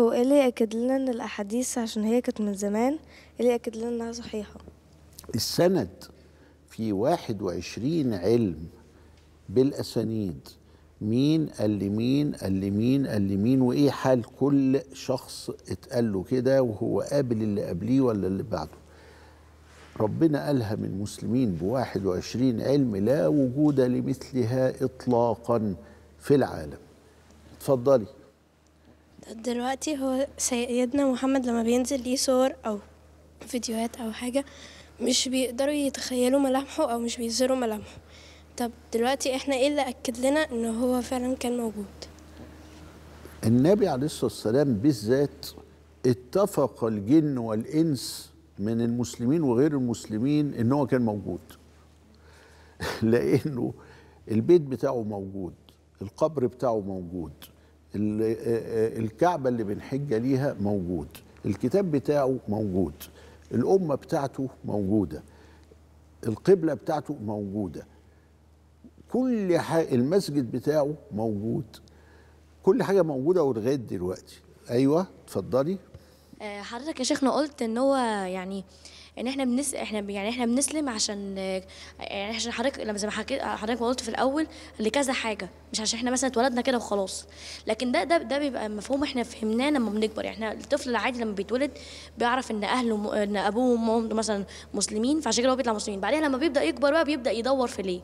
هو ايه اللي أكد لنا إن الأحاديث عشان هي كانت من زمان ايه اللي أكد لنا إنها صحيحة السند في 21 علم بالأسانيد مين قال لمين قال لمين قال لمين وايه حال كل شخص اتقال له كده وهو قابل اللي قبليه ولا اللي بعده ربنا قالها من مسلمين بواحد وعشرين علم لا وجود لمثلها اطلاقا في العالم اتفضلي دلوقتي هو سيدنا محمد لما بينزل ليه صور او فيديوهات او حاجه مش بيقدروا يتخيلوا ملامحه او مش بيظهروا ملامحه طب دلوقتي احنا ايه اللي اكد لنا ان هو فعلا كان موجود النبي عليه الصلاه والسلام بالذات اتفق الجن والانس من المسلمين وغير المسلمين ان هو كان موجود لانه البيت بتاعه موجود القبر بتاعه موجود الكعبة اللي بنحج ليها موجود الكتاب بتاعه موجود الأمة بتاعته موجودة القبلة بتاعته موجودة كل حاجة المسجد بتاعه موجود كل حاجة موجودة ولغاية دلوقتي أيوة اتفضلي آه، حضرتك يا شيخنا قلت ان هو يعني ان احنا بنس احنا يعني احنا بنسلم عشان يعني عشان حضرتك لما زي ما حضرتك قلت في الاول لكذا حاجه مش عشان احنا مثلا اتولدنا كده وخلاص لكن ده ده ده بيبقى مفهوم احنا فهمناه لما بنكبر يعني احنا الطفل العادي لما بيتولد بيعرف ان اهله م... ان ابوه ومامته مثلا مسلمين فعشان كده هو بيطلع مسلمين بعدين لما بيبدا يكبر بقى بيبدا يدور في ليه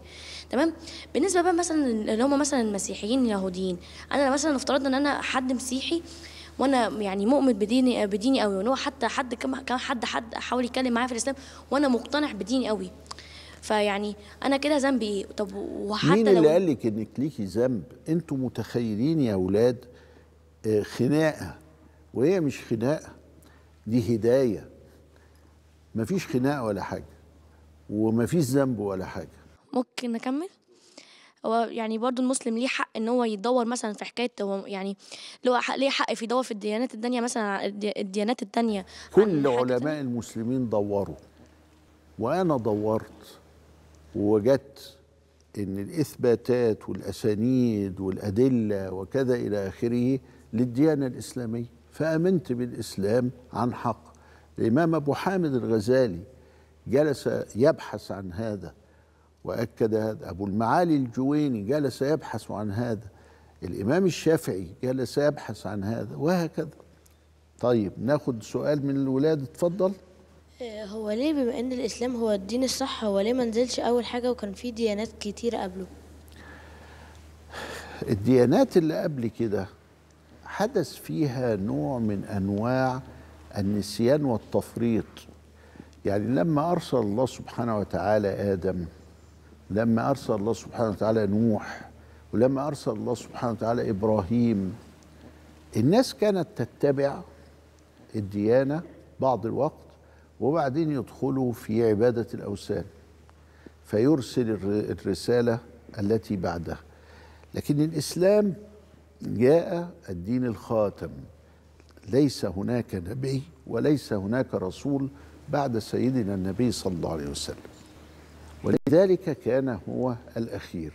تمام بالنسبه بقى مثلا اللي هم مثلا المسيحيين اليهوديين انا مثلا افترضنا ان انا حد مسيحي وانا يعني مؤمن بديني بديني قوي وان هو حتى حد كم حد حد حاول يتكلم معايا في الاسلام وانا مقتنع بديني قوي فيعني انا كده ذنبي ايه طب وحتى مين اللي قال لك انك ليكي ذنب انتوا متخيلين يا اولاد آه، خناقه وهي مش خناقه دي هدايه مفيش خناقه ولا حاجه ومفيش ذنب ولا حاجه ممكن نكمل هو يعني برضو المسلم ليه حق ان هو يدور مثلا في حكايه هو يعني لو حق ليه حق في يدور في الديانات التانية مثلا الديانات الثانيه كل علماء المسلمين دوروا وانا دورت ووجدت ان الاثباتات والاسانيد والادله وكذا الى اخره للديانه الاسلاميه فامنت بالاسلام عن حق الامام ابو حامد الغزالي جلس يبحث عن هذا وأكد هذا أبو المعالي الجويني جلس يبحث عن هذا الإمام الشافعي جلس يبحث عن هذا وهكذا طيب ناخد سؤال من الولاد اتفضل آه، هو ليه بما ان الاسلام هو الدين الصح هو ليه ما نزلش اول حاجه وكان في ديانات كتيره قبله الديانات اللي قبل كده حدث فيها نوع من انواع النسيان والتفريط يعني لما ارسل الله سبحانه وتعالى ادم لما أرسل الله سبحانه وتعالى نوح ولما أرسل الله سبحانه وتعالى إبراهيم الناس كانت تتبع الديانة بعض الوقت وبعدين يدخلوا في عبادة الأوثان فيرسل الرسالة التي بعدها لكن الإسلام جاء الدين الخاتم ليس هناك نبي وليس هناك رسول بعد سيدنا النبي صلى الله عليه وسلم ولذلك كان هو الأخير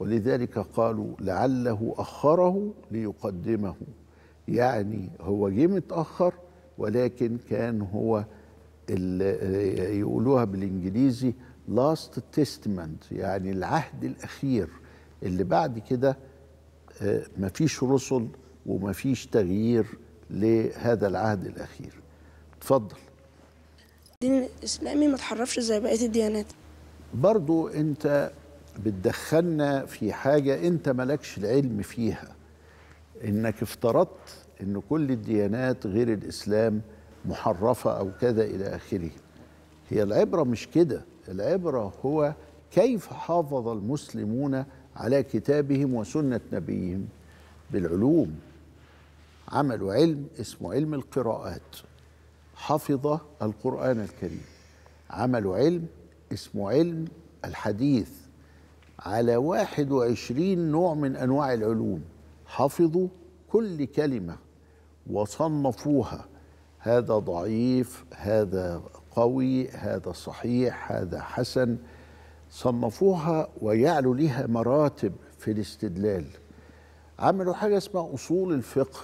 ولذلك قالوا لعله أخره ليقدمه يعني هو جه متأخر ولكن كان هو يقولوها بالإنجليزي لاست تيستمنت يعني العهد الأخير اللي بعد كده آه، مفيش رسل ومفيش تغيير لهذا العهد الأخير اتفضل الدين الإسلامي ما تحرفش زي بقية الديانات برضو انت بتدخلنا في حاجة انت مالكش العلم فيها انك افترضت ان كل الديانات غير الاسلام محرفة او كذا الى اخره هي العبرة مش كده العبرة هو كيف حافظ المسلمون على كتابهم وسنة نبيهم بالعلوم عملوا علم اسمه علم القراءات حفظ القرآن الكريم عملوا علم اسمه علم الحديث على 21 نوع من أنواع العلوم حفظوا كل كلمة وصنفوها هذا ضعيف هذا قوي هذا صحيح هذا حسن صنفوها ويعلو لها مراتب في الاستدلال عملوا حاجة اسمها أصول الفقه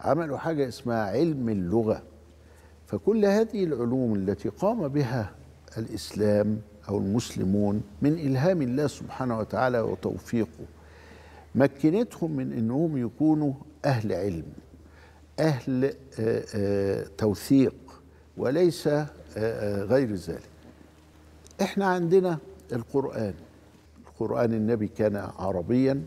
عملوا حاجة اسمها علم اللغة فكل هذه العلوم التي قام بها الإسلام أو المسلمون من إلهام الله سبحانه وتعالى وتوفيقه مكنتهم من أنهم يكونوا أهل علم أهل آه، آه، توثيق وليس آه، غير ذلك احنا عندنا القرآن القرآن النبي كان عربيا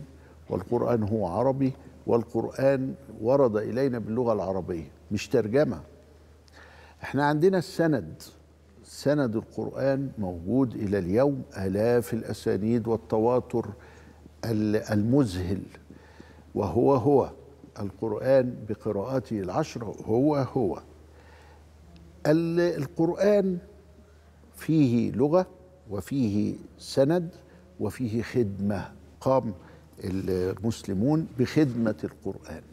والقرآن هو عربي والقرآن ورد إلينا باللغة العربية مش ترجمة احنا عندنا السند سند القرآن موجود إلى اليوم آلاف الأسانيد والتواتر المذهل وهو هو القرآن بقراءاته العشرة هو هو القرآن فيه لغة وفيه سند وفيه خدمة قام المسلمون بخدمة القرآن